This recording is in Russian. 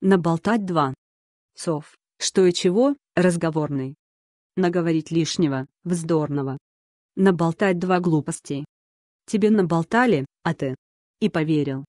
Наболтать два. Сов. Что и чего, разговорный. Наговорить лишнего, вздорного. Наболтать два глупостей. Тебе наболтали, а ты. И поверил.